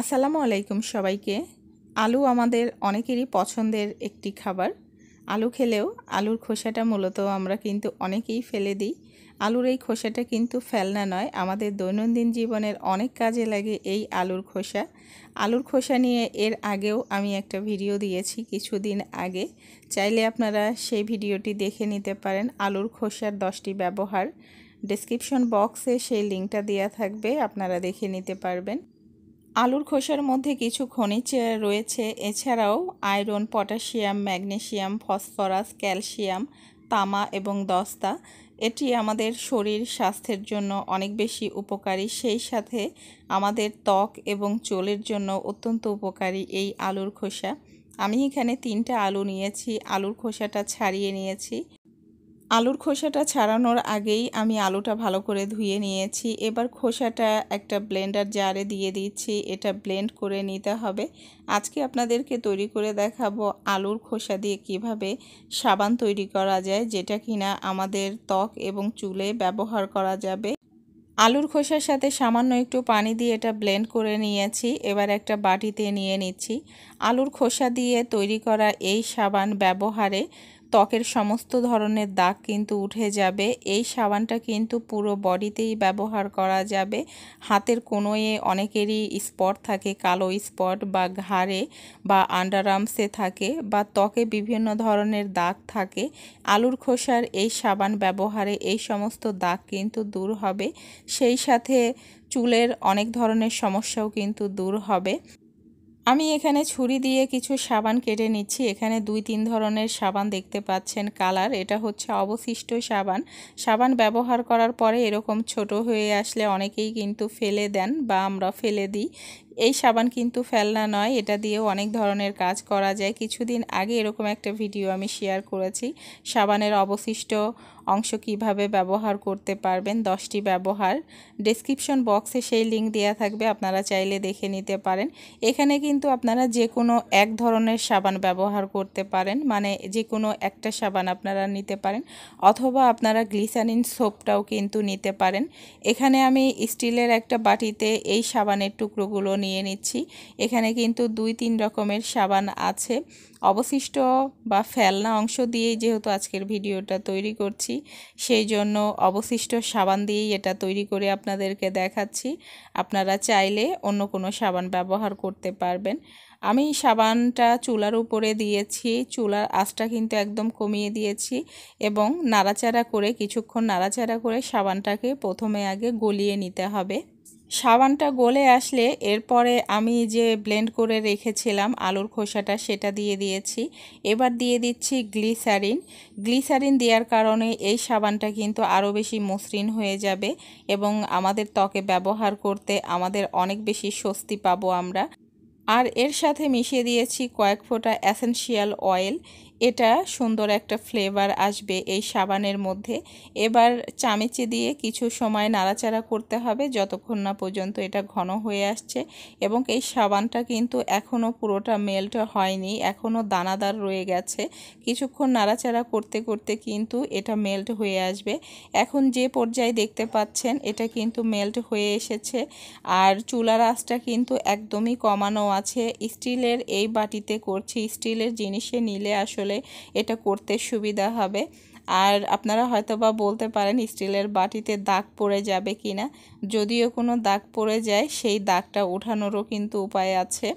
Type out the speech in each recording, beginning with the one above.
আসসালামু আলাইকুম সবাইকে আলু আমাদের অনেকেরই পছন্দের একটি খাবার আলু খেলেও আলুর খোসাটা মূলত আমরা কিন্তু অনেকেই ফেলে দিই আলুর এই খোসাটা কিন্তু ফেলনা নয় আমাদের দৈনন্দিন জীবনের অনেক কাজে লাগে এই আলুর খোসা আলুর খোসা নিয়ে এর আগেও আমি একটা ভিডিও দিয়েছি কিছুদিন আগে চাইলে আপনারা সেই ভিডিওটি দেখে নিতে পারেন আলুর খোসার দশটি ব্যবহার ডেসক্রিপশন বক্সে সেই লিঙ্কটা দেওয়া থাকবে আপনারা দেখে নিতে পারবেন আলুর খোসার মধ্যে কিছু খনিজ রয়েছে এছাড়াও iron potassium magnesium phosphorus calcium তামা এবং দস্তা এটি আমাদের শরীর স্বাস্থ্যের জন্য অনেক বেশি উপকারী সেই সাথে আমাদের ত্বক এবং চোলের জন্য অত্যন্ত উপকারী এই আলুর খোসা আমি এখানে তিনটা আলু নিয়েছি আলুর খোসাটা ছাড়িয়ে নিয়েছি আলুর খোসাটা ছাড়ানোর আগেই আমি আলুটা ভালো করে ধুয়ে নিয়েছি এবার খোসাটা একটা ব্লেন্ডার জারে দিয়ে দিচ্ছি এটা ব্লেন্ড করে নিতে হবে আজকে আপনাদেরকে তৈরি করে দেখাবো আলুর খোসা দিয়ে কিভাবে সাবান তৈরি করা যায় যেটা কিনা আমাদের ত্বক এবং চুলে ব্যবহার করা যাবে আলুর খোসার সাথে সামান্য একটু পানি দিয়ে এটা ব্লেন্ড করে নিয়েছি এবার একটা বাটিতে নিয়ে নিচ্ছি আলুর খোসা দিয়ে তৈরি করা এই সাবান ব্যবহারে ত্বকের সমস্ত ধরনের দাগ কিন্তু উঠে যাবে এই সাবানটা কিন্তু পুরো বডিতেই ব্যবহার করা যাবে হাতের কোনোয়ে অনেকেরই স্পট থাকে কালো স্পট বা ঘাড়ে বা আন্ডারআর্মসে থাকে বা ত্বকে বিভিন্ন ধরনের দাগ থাকে আলুর খোসার এই সাবান ব্যবহারে এই সমস্ত দাগ কিন্তু দূর হবে সেই সাথে চুলের অনেক ধরনের সমস্যাও কিন্তু দূর হবে আমি এখানে ছুরি দিয়ে কিছু সাবান কেটে নিচ্ছি এখানে দুই তিন ধরনের সাবান দেখতে পাচ্ছেন কালার এটা হচ্ছে অবশিষ্ট সাবান সাবান ব্যবহার করার পরে এরকম ছোট হয়ে আসলে অনেকেই কিন্তু ফেলে দেন বা আমরা ফেলে দিই এই সাবান কিন্তু ফেলনা নয় এটা দিয়েও অনেক ধরনের কাজ করা যায় কিছুদিন আগে এরকম একটা ভিডিও আমি শেয়ার করেছি সাবানের অবশিষ্ট অংশ কিভাবে ব্যবহার করতে পারবেন দশটি ব্যবহার ডেসক্রিপশন বক্সে সেই লিঙ্ক দেওয়া থাকবে আপনারা চাইলে দেখে নিতে পারেন এখানে কিন্তু আপনারা যে কোনো এক ধরনের সাবান ব্যবহার করতে পারেন মানে যে কোনো একটা সাবান আপনারা নিতে পারেন অথবা আপনারা গ্লিসানিন সোপটাও কিন্তু নিতে পারেন এখানে আমি স্টিলের একটা বাটিতে এই সাবানের টুকরোগুলো নিয়ে নিয়ে নিচ্ছি এখানে কিন্তু দুই তিন রকমের সাবান আছে অবশিষ্ট বা ফেলনা অংশ দিয়েই যেহেতু আজকের ভিডিওটা তৈরি করছি সেই জন্য অবশিষ্ট সাবান দিয়েই এটা তৈরি করে আপনাদেরকে দেখাচ্ছি আপনারা চাইলে অন্য কোনো সাবান ব্যবহার করতে পারবেন আমি সাবানটা চুলার উপরে দিয়েছি চুলার আঁচটা কিন্তু একদম কমিয়ে দিয়েছি এবং নাড়াচাড়া করে কিছুক্ষণ নাড়াচাড়া করে সাবানটাকে প্রথমে আগে গলিয়ে নিতে হবে সাবানটা গলে আসলে এরপরে আমি যে ব্লেন্ড করে রেখেছিলাম আলুর খোসাটা সেটা দিয়ে দিয়েছি এবার দিয়ে দিচ্ছি গ্লিসারিন গ্লিসারিন দেওয়ার কারণে এই সাবানটা কিন্তু আরও বেশি মসৃণ হয়ে যাবে এবং আমাদের ত্বকে ব্যবহার করতে আমাদের অনেক বেশি স্বস্তি পাবো আমরা আর এর সাথে মিশিয়ে দিয়েছি কয়েক ফোঁটা অ্যাসেন্সিয়াল অয়েল এটা সুন্দর একটা ফ্লেভার আসবে এই সাবানের মধ্যে এবার চামেচে দিয়ে কিছু সময় নাড়াচাড়া করতে হবে যতক্ষণ না পর্যন্ত এটা ঘন হয়ে আসছে এবং এই সাবানটা কিন্তু এখনও পুরোটা মেল্ট হয়নি এখনও দানাদার রয়ে গেছে কিছুক্ষণ নাড়াচাড়া করতে করতে কিন্তু এটা মেল্ট হয়ে আসবে এখন যে পর্যায়ে দেখতে পাচ্ছেন এটা কিন্তু মেল্ট হয়ে এসেছে আর চুলার আঁচটা কিন্তু একদমই কমানো আছে স্টিলের এই বাটিতে করছি স্টিলের জিনিসে নিলে আসলে গেলে এটা করতে সুবিধা হবে আর আপনারা হয়তো বা বলতে পারেন স্টিলের বাটিতে দাগ পড়ে যাবে কিনা যদিও কোনো দাগ পড়ে যায় সেই দাগটা ওঠানোরও কিন্তু উপায় আছে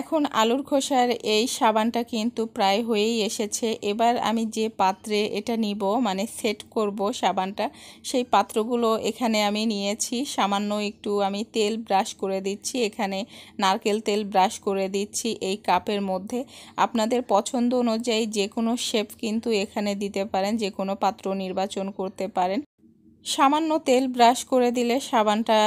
এখন আলুর খোসার এই সাবানটা কিন্তু প্রায় হয়েই এসেছে এবার আমি যে পাত্রে এটা নিব মানে সেট করব সাবানটা সেই পাত্রগুলো এখানে আমি নিয়েছি সামান্য একটু আমি তেল ব্রাশ করে দিচ্ছি এখানে নারকেল তেল ব্রাশ করে দিচ্ছি এই কাপের মধ্যে আপনাদের পছন্দ অনুযায়ী যে কোনো শেপ কিন্তু এখানে দিতে পারেন যে কোনো পাত্র নির্বাচন করতে পারেন সামান্য তেল ব্রাশ করে দিলে সাবানটা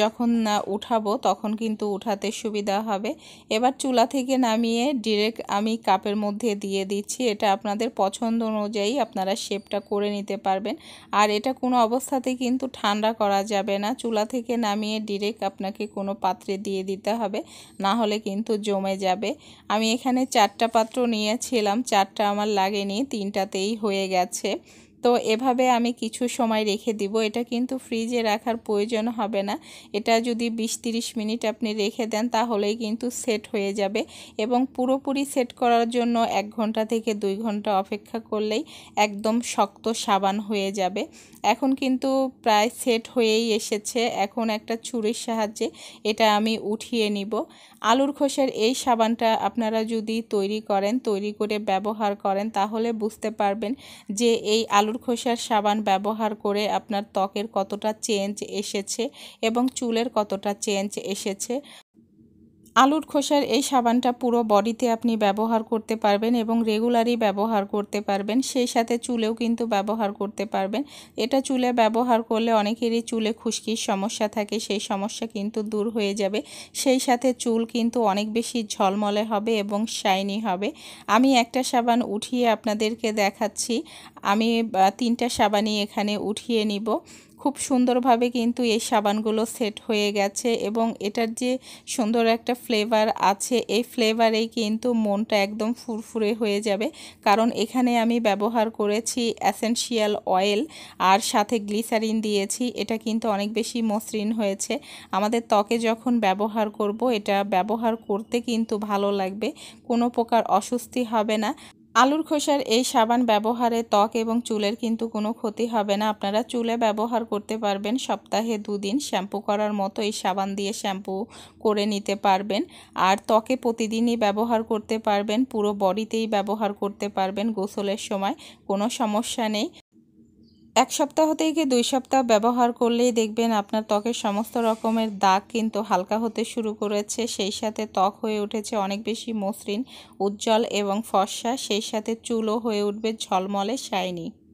যখন উঠাবো তখন কিন্তু উঠাতে সুবিধা হবে এবার চুলা থেকে নামিয়ে ডিরেক্ট আমি কাপের মধ্যে দিয়ে দিচ্ছি এটা আপনাদের পছন্দ অনুযায়ী আপনারা শেপটা করে নিতে পারবেন আর এটা কোনো অবস্থাতে কিন্তু ঠান্ডা করা যাবে না চুলা থেকে নামিয়ে ডিরেক্ট আপনাকে কোনো পাত্রে দিয়ে দিতে হবে না হলে কিন্তু জমে যাবে আমি এখানে চারটা পাত্র নিয়েছিলাম চারটা আমার লাগেনি তিনটাতেই হয়ে গেছে তো এভাবে আমি কিছু সময় রেখে দিব এটা কিন্তু ফ্রিজে রাখার প্রয়োজন হবে না এটা যদি বিশ তিরিশ মিনিট আপনি রেখে দেন তাহলেই কিন্তু সেট হয়ে যাবে এবং পুরোপুরি সেট করার জন্য এক ঘন্টা থেকে দুই ঘন্টা অপেক্ষা করলেই একদম শক্ত সাবান হয়ে যাবে এখন কিন্তু প্রায় সেট হয়েই এসেছে এখন একটা ছুরির সাহায্যে এটা আমি উঠিয়ে নিব আলুর খোসের এই সাবানটা আপনারা যদি তৈরি করেন তৈরি করে ব্যবহার করেন তাহলে বুঝতে পারবেন যে এই আলুর খেজুর খোসার সাবান ব্যবহার করে আপনার ত্বকের কতটা চেঞ্জ এসেছে এবং চুলের কতটা চেঞ্জ এসেছে আলুর খোসার এই সাবানটা পুরো বডিতে আপনি ব্যবহার করতে পারবেন এবং রেগুলারই ব্যবহার করতে পারবেন সেই সাথে চুলেও কিন্তু ব্যবহার করতে পারবেন এটা চুলে ব্যবহার করলে অনেকেরই চুলে খুশকির সমস্যা থাকে সেই সমস্যা কিন্তু দূর হয়ে যাবে সেই সাথে চুল কিন্তু অনেক বেশি ঝলমলে হবে এবং শাইনি হবে আমি একটা সাবান উঠিয়ে আপনাদেরকে দেখাচ্ছি আমি তিনটা সাবানই এখানে উঠিয়ে নিব খুব সুন্দরভাবে কিন্তু এই সাবানগুলো সেট হয়ে গেছে এবং এটার যে সুন্দর একটা ফ্লেভার আছে এই ফ্লেভারেই কিন্তু মনটা একদম ফুরফুরে হয়ে যাবে কারণ এখানে আমি ব্যবহার করেছি অ্যাসেন্সিয়াল অয়েল আর সাথে গ্লিসারিন দিয়েছি এটা কিন্তু অনেক বেশি মসৃণ হয়েছে আমাদের ত্বকে যখন ব্যবহার করব এটা ব্যবহার করতে কিন্তু ভালো লাগবে কোনো প্রকার অস্বস্তি হবে না আলুর খোসার এই সাবান ব্যবহারে ত্বক এবং চুলের কিন্তু কোনো ক্ষতি হবে না আপনারা চুলে ব্যবহার করতে পারবেন সপ্তাহে দুদিন শ্যাম্পু করার মতো এই সাবান দিয়ে শ্যাম্পু করে নিতে পারবেন আর ত্বকে প্রতিদিনই ব্যবহার করতে পারবেন পুরো বডিতেই ব্যবহার করতে পারবেন গোসলের সময় কোনো সমস্যা নেই এক সপ্তাহ থেকে দুই সপ্তাহ ব্যবহার করলেই দেখবেন আপনার ত্বকের সমস্ত রকমের দাগ কিন্তু হালকা হতে শুরু করেছে সেই সাথে ত্বক হয়ে উঠেছে অনেক বেশি মসৃণ উজ্জ্বল এবং ফর্সা সেই সাথে চুলও হয়ে উঠবে ঝলমলে শাইনি